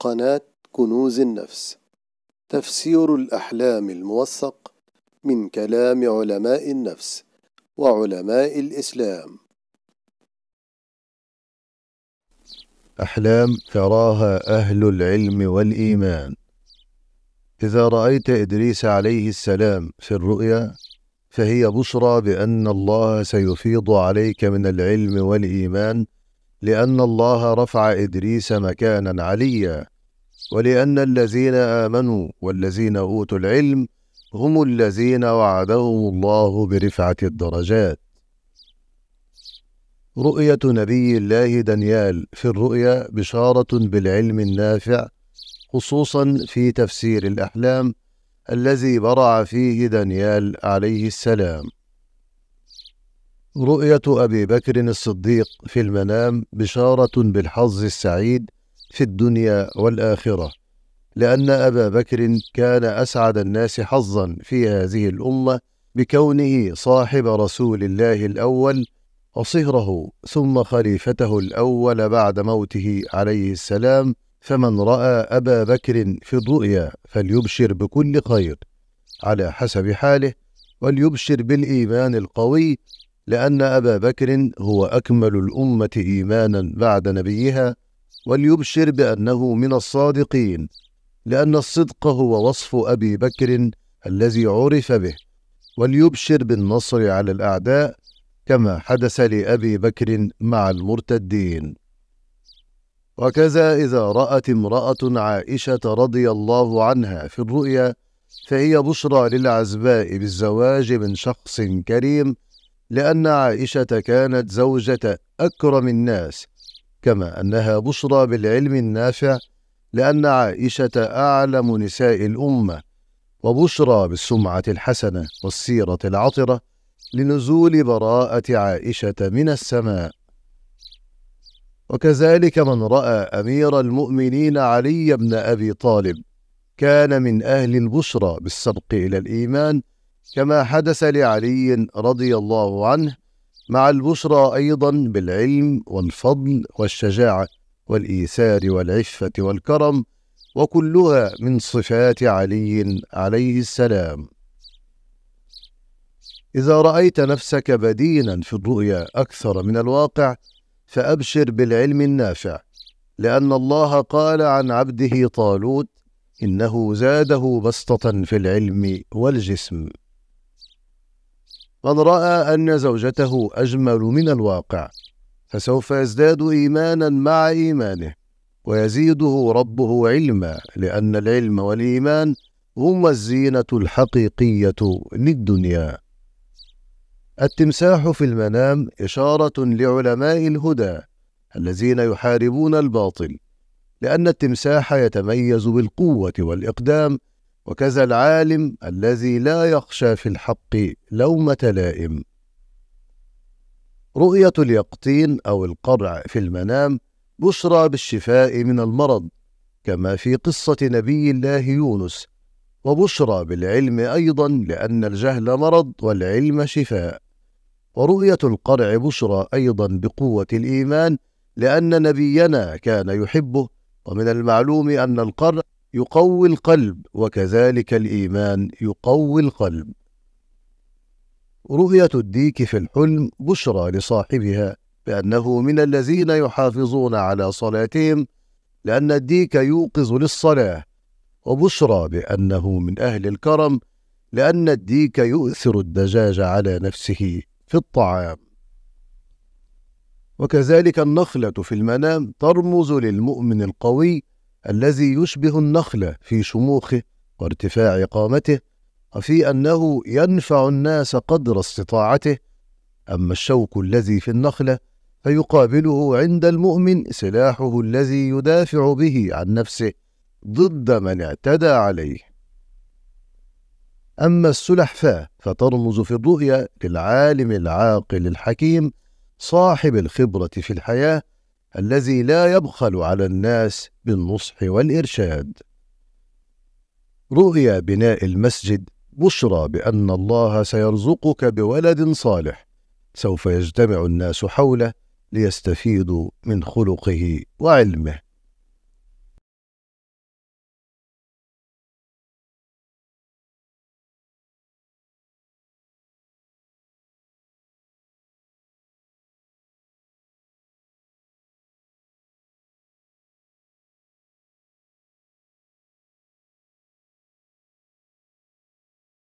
قناة كنوز النفس تفسير الأحلام الموثق من كلام علماء النفس وعلماء الإسلام أحلام تراها أهل العلم والإيمان إذا رأيت إدريس عليه السلام في الرؤيا فهي بشرى بأن الله سيفيض عليك من العلم والإيمان لان الله رفع ادريس مكانا عليا ولان الذين امنوا والذين اوتوا العلم هم الذين وعدهم الله برفعه الدرجات رؤيه نبي الله دانيال في الرؤيا بشاره بالعلم النافع خصوصا في تفسير الاحلام الذي برع فيه دانيال عليه السلام رؤية أبي بكر الصديق في المنام بشارة بالحظ السعيد في الدنيا والآخرة، لأن أبا بكر كان أسعد الناس حظا في هذه الأمة بكونه صاحب رسول الله الأول وصهره ثم خليفته الأول بعد موته عليه السلام، فمن رأى أبا بكر في الرؤيا فليبشر بكل خير على حسب حاله، وليبشر بالإيمان القوي لأن أبا بكر هو أكمل الأمة إيمانا بعد نبيها وليبشر بأنه من الصادقين لأن الصدق هو وصف أبي بكر الذي عرف به وليبشر بالنصر على الأعداء كما حدث لأبي بكر مع المرتدين وكذا إذا رأت امرأة عائشة رضي الله عنها في الرؤيا فهي بشرى للعزباء بالزواج من شخص كريم لأن عائشة كانت زوجة أكرم الناس كما أنها بشرى بالعلم النافع لأن عائشة أعلم نساء الأمة وبشرى بالسمعة الحسنة والسيرة العطرة لنزول براءة عائشة من السماء وكذلك من رأى أمير المؤمنين علي بن أبي طالب كان من أهل البشرى بالسبق إلى الإيمان كما حدث لعلي رضي الله عنه مع البشرى ايضا بالعلم والفضل والشجاعه والايثار والعفه والكرم وكلها من صفات علي عليه السلام اذا رايت نفسك بدينا في الرؤيا اكثر من الواقع فابشر بالعلم النافع لان الله قال عن عبده طالوت انه زاده بسطه في العلم والجسم من راى ان زوجته اجمل من الواقع فسوف يزداد ايمانا مع ايمانه ويزيده ربه علما لان العلم والايمان هما الزينه الحقيقيه للدنيا التمساح في المنام اشاره لعلماء الهدى الذين يحاربون الباطل لان التمساح يتميز بالقوه والاقدام وكذا العالم الذي لا يخشى في الحق لومة لائم رؤية اليقطين أو القرع في المنام بشرى بالشفاء من المرض كما في قصة نبي الله يونس وبشرى بالعلم أيضا لأن الجهل مرض والعلم شفاء ورؤية القرع بشرى أيضا بقوة الإيمان لأن نبينا كان يحبه ومن المعلوم أن القرع يقوي القلب وكذلك الإيمان يقوي القلب رؤية الديك في الحلم بشرى لصاحبها بأنه من الذين يحافظون على صلاتهم لأن الديك يوقظ للصلاة وبشرى بأنه من أهل الكرم لأن الديك يؤثر الدجاج على نفسه في الطعام وكذلك النخلة في المنام ترمز للمؤمن القوي الذي يشبه النخل في شموخه وارتفاع قامته وفي أنه ينفع الناس قدر استطاعته أما الشوك الذي في النخلة فيقابله عند المؤمن سلاحه الذي يدافع به عن نفسه ضد من اعتدى عليه أما السلحفاة فترمز في الرؤيا للعالم العاقل الحكيم صاحب الخبرة في الحياة الذي لا يبخل على الناس بالنصح والارشاد رؤيا بناء المسجد بشرى بان الله سيرزقك بولد صالح سوف يجتمع الناس حوله ليستفيدوا من خلقه وعلمه